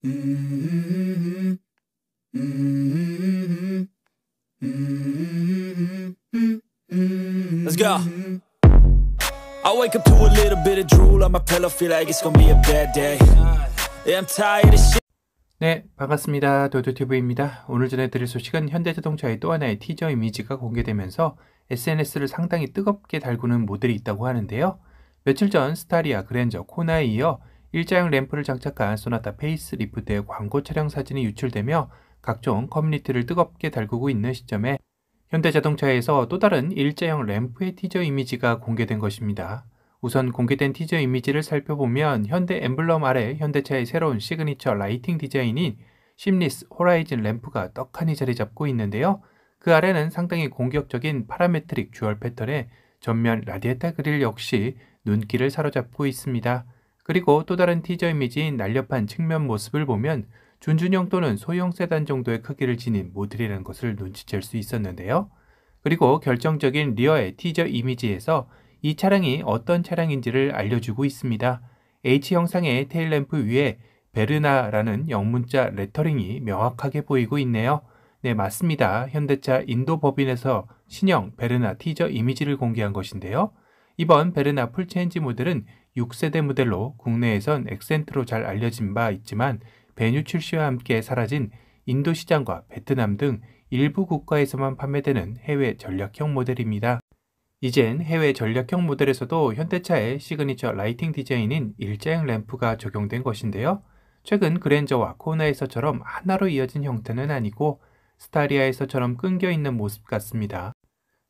Let's go. I wake up to a little bit of drool on my pillow, feel like it's gonna be a bad day. Yeah, I'm tired of shit. 네, 반갑습니다. 도도TV입니다. 오늘 전해드릴 소식은 현대자동차의 또 하나의 티저 이미지가 공개되면서 SNS를 상당히 뜨겁게 달구는 모델이 있다고 하는데요. 며칠 전 스타리아, 그랜저, 코나에 이어 일자형 램프를 장착한 소나타 페이스리프트의 광고 촬영 사진이 유출되며 각종 커뮤니티를 뜨겁게 달구고 있는 시점에 현대자동차에서 또 다른 일자형 램프의 티저 이미지가 공개된 것입니다. 우선 공개된 티저 이미지를 살펴보면 현대 엠블럼 아래 현대차의 새로운 시그니처 라이팅 디자인인 심리스 호라이즌 램프가 떡하니 자리 잡고 있는데요. 그 아래는 상당히 공격적인 파라메트릭 듀얼 패턴의 전면 라디에타 그릴 역시 눈길을 사로잡고 있습니다. 그리고 또 다른 티저 이미지인 날렵한 측면 모습을 보면 준준형 또는 소형 세단 정도의 크기를 지닌 모델이라는 것을 눈치챌 수 있었는데요. 그리고 결정적인 리어의 티저 이미지에서 이 차량이 어떤 차량인지를 알려주고 있습니다. H 형상의 테일램프 위에 베르나라는 영문자 레터링이 명확하게 보이고 있네요. 네, 맞습니다. 현대차 인도 법인에서 신형 베르나 티저 이미지를 공개한 것인데요. 이번 베르나 풀체인지 모델은 6세대 모델로 국내에선 엑센트로 잘 알려진 바 있지만 베뉴 출시와 함께 사라진 인도 시장과 베트남 등 일부 국가에서만 판매되는 해외 전략형 모델입니다. 이젠 해외 전략형 모델에서도 현대차의 시그니처 라이팅 디자인인 일자형 램프가 적용된 것인데요. 최근 그랜저와 코나에서처럼 하나로 이어진 형태는 아니고 스타리아에서처럼 끊겨 있는 모습 같습니다.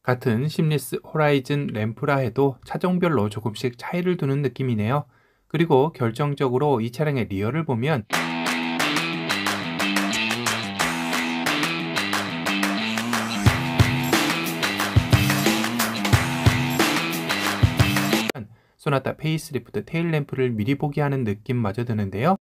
같은 심리스 호라이즌 램프라 해도 차종별로 조금씩 차이를 두는 느낌이네요. 그리고 결정적으로 이 차량의 리어를 보면 소나타 페이스리프트 테일램프를 미리 보기 하는 느낌마저 드는데요.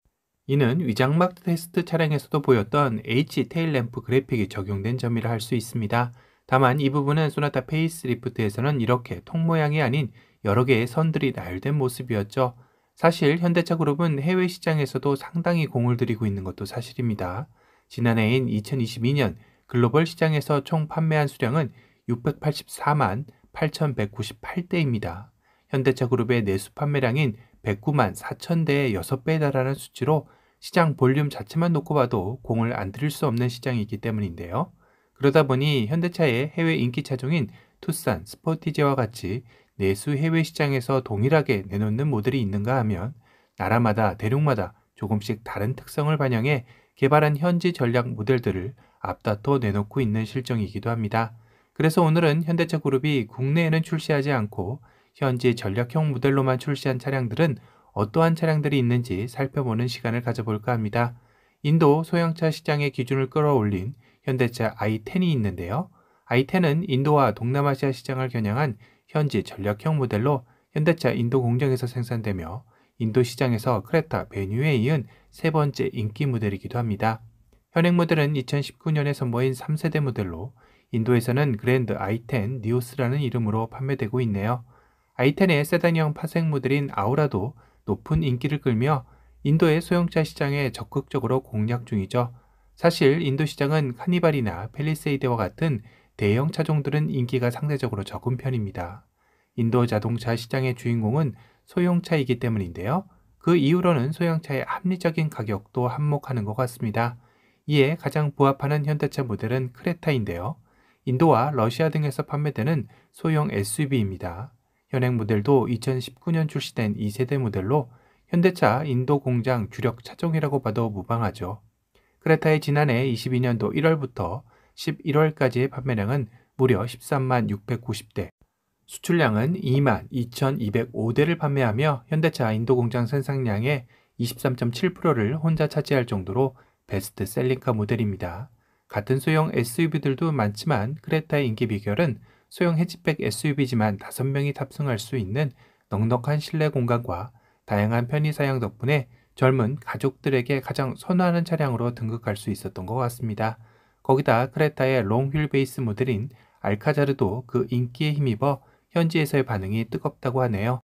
이는 위장막 테스트 차량에서도 보였던 H 테일램프 그래픽이 적용된 점이라 할 수 있습니다. 다만 이 부분은 소나타 페이스리프트에서는 이렇게 통 모양이 아닌 여러 개의 선들이 나열된 모습이었죠. 사실 현대차 그룹은 해외 시장에서도 상당히 공을 들이고 있는 것도 사실입니다. 지난해인 2022년 글로벌 시장에서 총 판매한 수량은 684만 8,198대입니다. 현대차 그룹의 내수 판매량인 109만 4천대의 6배에 달하는 수치로 시장 볼륨 자체만 놓고 봐도 공을 안 들일 수 없는 시장이기 때문인데요. 그러다 보니 현대차의 해외 인기 차종인 투싼, 스포티지와 같이 내수 해외 시장에서 동일하게 내놓는 모델이 있는가 하면 나라마다 대륙마다 조금씩 다른 특성을 반영해 개발한 현지 전략 모델들을 앞다퉈 내놓고 있는 실정이기도 합니다. 그래서 오늘은 현대차 그룹이 국내에는 출시하지 않고 현지 전략형 모델로만 출시한 차량들은 어떠한 차량들이 있는지 살펴보는 시간을 가져볼까 합니다. 인도 소형차 시장의 기준을 끌어올린 현대차 i10이 있는데요. i10은 인도와 동남아시아 시장을 겨냥한 현지 전략형 모델로 현대차 인도 공장에서 생산되며 인도 시장에서 크레타 베뉴에 이은 세 번째 인기 모델이기도 합니다. 현행 모델은 2019년에 선보인 3세대 모델로 인도에서는 그랜드 i10 니오스라는 이름으로 판매되고 있네요. i10의 세단형 파생 모델인 아우라도 높은 인기를 끌며 인도의 소형차 시장에 적극적으로 공략 중이죠. 사실 인도 시장은 카니발이나 펠리세이드와 같은 대형 차종들은 인기가 상대적으로 적은 편입니다. 인도 자동차 시장의 주인공은 소형차이기 때문인데요. 그 이후로는 소형차의 합리적인 가격도 한몫하는 것 같습니다. 이에 가장 부합하는 현대차 모델은 크레타인데요. 인도와 러시아 등에서 판매되는 소형 SUV입니다. 현행 모델도 2019년 출시된 2세대 모델로 현대차 인도 공장 주력 차종이라고 봐도 무방하죠. 크레타의 지난해 22년도 1월부터 11월까지의 판매량은 무려 13만 690대, 수출량은 2만 2,205대를 판매하며 현대차 인도 공장 생산량의 23.7%를 혼자 차지할 정도로 베스트 셀링카 모델입니다. 같은 소형 SUV들도 많지만 크레타의 인기 비결은 소형 해치백 SUV지만 5명이 탑승할 수 있는 넉넉한 실내 공간과 다양한 편의 사양 덕분에 젊은 가족들에게 가장 선호하는 차량으로 등극할 수 있었던 것 같습니다. 거기다 크레타의 롱휠베이스 모델인 알카자르도 그 인기에 힘입어 현지에서의 반응이 뜨겁다고 하네요.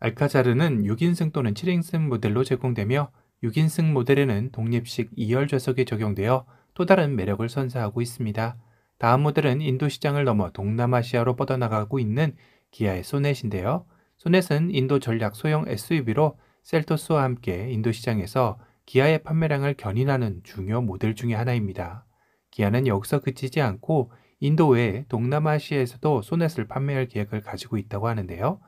알카자르는 6인승 또는 7인승 모델로 제공되며 6인승 모델에는 독립식 2열 좌석이 적용되어 또 다른 매력을 선사하고 있습니다. 다음 모델은 인도 시장을 넘어 동남아시아로 뻗어나가고 있는 기아의 소넷인데요. 소넷은 인도 전략 소형 SUV로 셀토스와 함께 인도 시장에서 기아의 판매량을 견인하는 중요 모델 중의 하나입니다. 기아는 여기서 그치지 않고 인도 외 동남아시아에서도 소넷을 판매할 계획을 가지고 있다고 하는데요.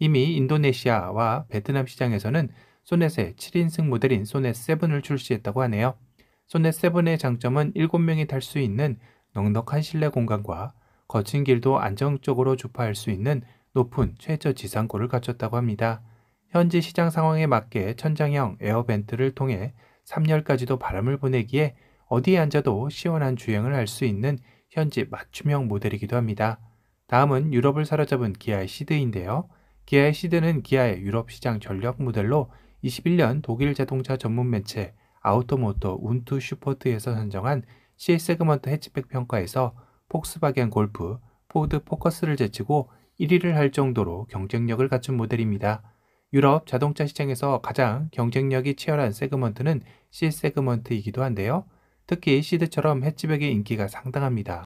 이미 인도네시아와 베트남 시장에서는 소넷의 7인승 모델인 소넷 7을 출시했다고 하네요. 소넷 7의 장점은 7명이 탈 수 있는 넉넉한 실내 공간과 거친 길도 안정적으로 주파할 수 있는 높은 최저 지상고를 갖췄다고 합니다. 현지 시장 상황에 맞게 천장형 에어벤트를 통해 3열까지도 바람을 보내기에 어디에 앉아도 시원한 주행을 할 수 있는 현지 맞춤형 모델이기도 합니다. 다음은 유럽을 사로잡은 기아의 시드인데요. 기아의 시드는 기아의 유럽 시장 전력 모델로 21년 독일 자동차 전문 매체 아우토모토 운투 슈퍼트에서 선정한 C 세그먼트 해치백 평가에서 폭스바겐 골프, 포드 포커스를 제치고 1위를 할 정도로 경쟁력을 갖춘 모델입니다. 유럽 자동차 시장에서 가장 경쟁력이 치열한 세그먼트는 C 세그먼트이기도 한데요. 특히 시드처럼 해치백의 인기가 상당합니다.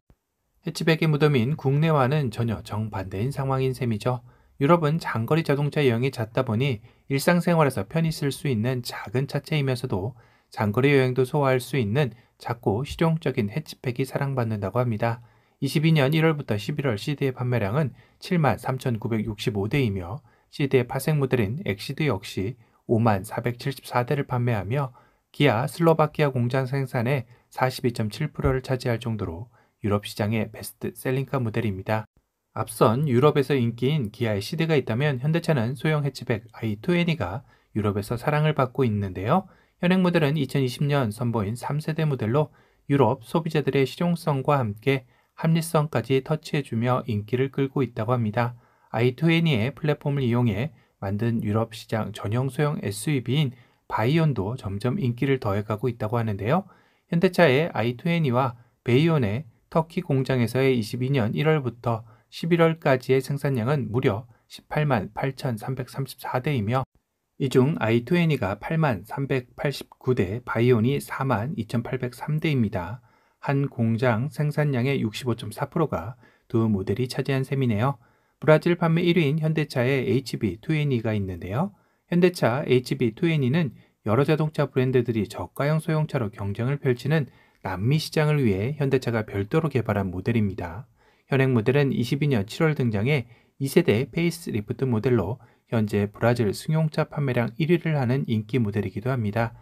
해치백의 무덤인 국내와는 전혀 정반대인 상황인 셈이죠. 유럽은 장거리 자동차 여행이 잦다 보니 일상생활에서 편히 쓸 수 있는 작은 차체이면서도 장거리 여행도 소화할 수 있는 작고 실용적인 해치백이 사랑받는다고 합니다. 22년 1월부터 11월 시드의 판매량은 73,965대이며 시드의 파생 모델인 엑시드 역시 5만 474대를 판매하며 기아 슬로바키아 공장 생산의 42.7%를 차지할 정도로 유럽 시장의 베스트 셀링카 모델입니다. 앞선 유럽에서 인기인 기아의 시드가 있다면 현대차는 소형 해치백 i20가 유럽에서 사랑을 받고 있는데요. 현행 모델은 2020년 선보인 3세대 모델로 유럽 소비자들의 실용성과 함께 합리성까지 터치해주며 인기를 끌고 있다고 합니다. i20의 플랫폼을 이용해 만든 유럽 시장 전용 소형 SUV인 바이온도 점점 인기를 더해가고 있다고 하는데요. 현대차의 i20와 베이온의 터키 공장에서의 22년 1월부터 11월까지의 생산량은 무려 18만 8,334대이며 이 중 i20가 8만 389대, 바이온이 4만 2,803대입니다. 한 공장 생산량의 65.4%가 두 모델이 차지한 셈이네요. 브라질 판매 1위인 현대차의 HB2N이가 있는데요. 현대차 HB2N이는 여러 자동차 브랜드들이 저가형 소형차로 경쟁을 펼치는 남미 시장을 위해 현대차가 별도로 개발한 모델입니다. 현행 모델은 22년 7월 등장해 2세대 페이스리프트 모델로 현재 브라질 승용차 판매량 1위를 하는 인기 모델이기도 합니다.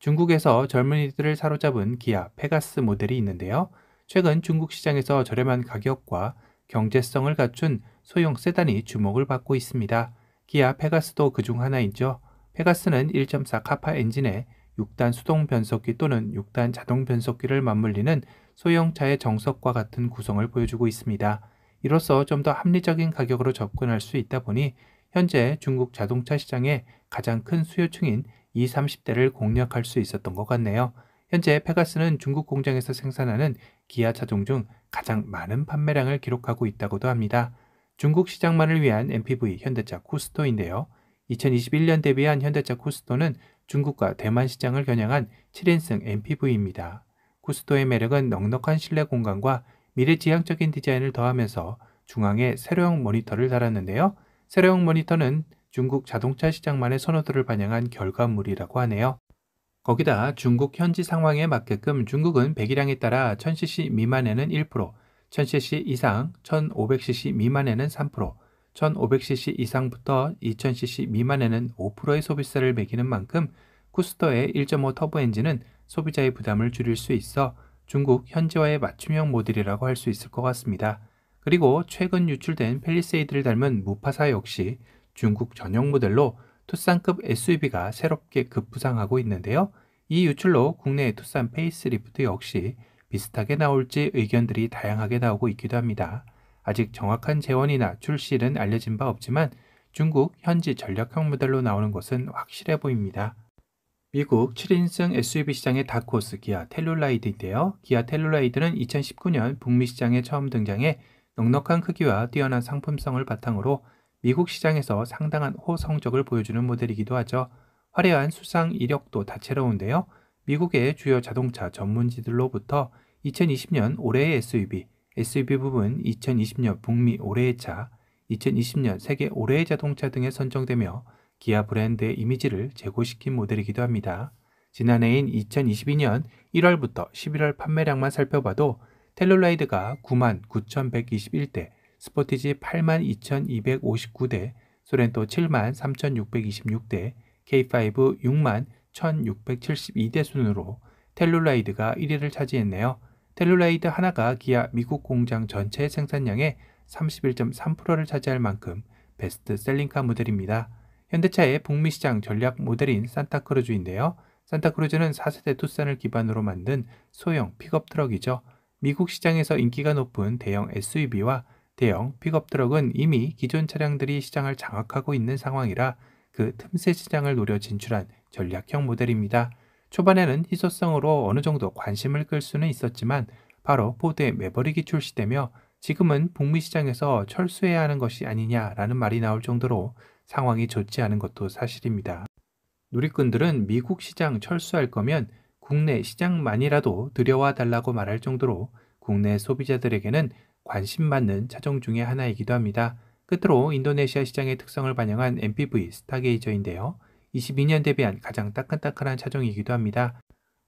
중국에서 젊은이들을 사로잡은 기아 페가스 모델이 있는데요. 최근 중국 시장에서 저렴한 가격과 경제성을 갖춘 소형 세단이 주목을 받고 있습니다. 기아 페가스도 그 중 하나이죠. 페가스는 1.4 카파 엔진에 6단 수동 변속기 또는 6단 자동 변속기를 맞물리는 소형차의 정석과 같은 구성을 보여주고 있습니다. 이로써 좀 더 합리적인 가격으로 접근할 수 있다 보니 현재 중국 자동차 시장의 가장 큰 수요층인 20, 30대를 공략할 수 있었던 것 같네요. 현재 페가스는 중국 공장에서 생산하는 기아 차종 중 가장 많은 판매량을 기록하고 있다고도 합니다. 중국 시장만을 위한 MPV 현대차 쿠스토인데요 2021년 대비한 현대차 쿠스토는 중국과 대만 시장을 겨냥한 7인승 MPV입니다. 쿠스토의 매력은 넉넉한 실내 공간과 미래지향적인 디자인을 더하면서 중앙에 세로형 모니터를 달았는데요. 세로형 모니터는 중국 자동차 시장만의 선호도를 반영한 결과물이라고 하네요. 거기다 중국 현지 상황에 맞게끔 중국은 배기량에 따라 1000cc 미만에는 1%, 1000cc 이상, 1500cc 미만에는 3%, 1500cc 이상부터 2000cc 미만에는 5%의 소비세를 매기는 만큼 쿠스터의 1.5 터보 엔진은 소비자의 부담을 줄일 수 있어 중국 현지화의 맞춤형 모델이라고 할 수 있을 것 같습니다. 그리고 최근 유출된 펠리세이드를 닮은 무파사 역시 중국 전용 모델로 투싼급 SUV가 새롭게 급부상하고 있는데요. 이 유출로 국내의 투싼 페이스리프트 역시 비슷하게 나올지 의견들이 다양하게 나오고 있기도 합니다. 아직 정확한 재원이나 출시일은 알려진 바 없지만 중국 현지 전략형 모델로 나오는 것은 확실해 보입니다. 미국 7인승 SUV 시장의 다크호스 기아 텔룰라이드인데요. 기아 텔룰라이드는 2019년 북미 시장에 처음 등장해 넉넉한 크기와 뛰어난 상품성을 바탕으로 미국 시장에서 상당한 호성적을 보여주는 모델이기도 하죠. 화려한 수상 이력도 다채로운데요. 미국의 주요 자동차 전문지들로부터 2020년 올해의 SUV, SUV 부분 2020년 북미 올해의 차, 2020년 세계 올해의 자동차 등에 선정되며 기아 브랜드의 이미지를 제고시킨 모델이기도 합니다. 지난해인 2022년 1월부터 11월 판매량만 살펴봐도 텔룰라이드가 99,121대, 스포티지 82,259대, 소렌토 73,626대, K5 6 1 6 7 2대 순으로 텔룰라이드가 1위를 차지했네요. 텔룰라이드 하나가 기아 미국 공장 전체 생산량의 31.3%를 차지할 만큼 베스트 셀링카 모델입니다. 현대차의 북미 시장 전략 모델인 산타크루즈인데요. 산타크루즈는 4세대 투싼을 기반으로 만든 소형 픽업 트럭이죠. 미국 시장에서 인기가 높은 대형 SUV와 대형 픽업 트럭은 이미 기존 차량들이 시장을 장악하고 있는 상황이라 그 틈새 시장을 노려 진출한 전략형 모델입니다. 초반에는 희소성으로 어느 정도 관심을 끌 수는 있었지만 바로 포드의 매버릭이 출시되며 지금은 북미 시장에서 철수해야 하는 것이 아니냐라는 말이 나올 정도로 상황이 좋지 않은 것도 사실입니다. 누리꾼들은 미국 시장 철수할 거면 국내 시장만이라도 들여와 달라고 말할 정도로 국내 소비자들에게는 관심 받는 차종 중의 하나이기도 합니다. 끝으로 인도네시아 시장의 특성을 반영한 MPV 스타게이저인데요. 22년 대비한 가장 따끈따끈한 차종이기도 합니다.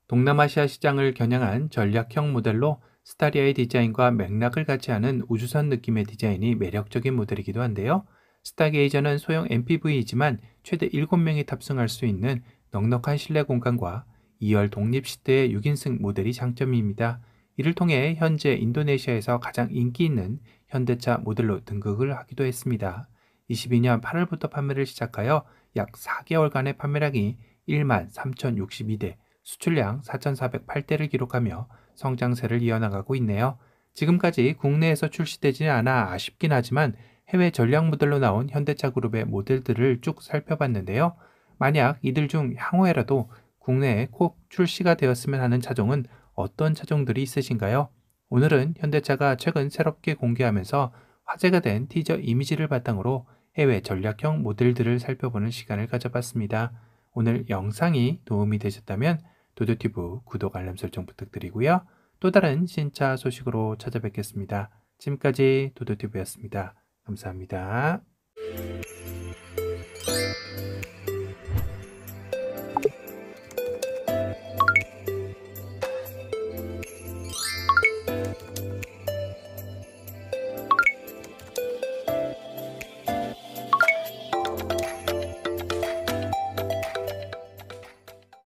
동남아시아 시장을 겨냥한 전략형 모델로 스타리아의 디자인과 맥락을 같이 하는 우주선 느낌의 디자인이 매력적인 모델이기도 한데요. 스타게이저는 소형 MPV이지만 최대 7명이 탑승할 수 있는 넉넉한 실내 공간과 2열 독립 시트의 6인승 모델이 장점입니다. 이를 통해 현재 인도네시아에서 가장 인기 있는 현대차 모델로 등극을 하기도 했습니다. 22년 8월부터 판매를 시작하여 약 4개월간의 판매량이 1만 3,062대, 수출량 4,408대를 기록하며 성장세를 이어나가고 있네요. 지금까지 국내에서 출시되지는 않아 아쉽긴 하지만 해외 전략 모델로 나온 현대차 그룹의 모델들을 쭉 살펴봤는데요. 만약 이들 중 향후에라도 국내에 꼭 출시가 되었으면 하는 차종은 어떤 차종들이 있으신가요? 오늘은 현대차가 최근 새롭게 공개하면서 화제가 된 티저 이미지를 바탕으로 해외 전략형 모델들을 살펴보는 시간을 가져봤습니다. 오늘 영상이 도움이 되셨다면 도도튜브 구독 알람 설정 부탁드리고요. 또 다른 신차 소식으로 찾아뵙겠습니다. 지금까지 도도튜브였습니다. 감사합니다.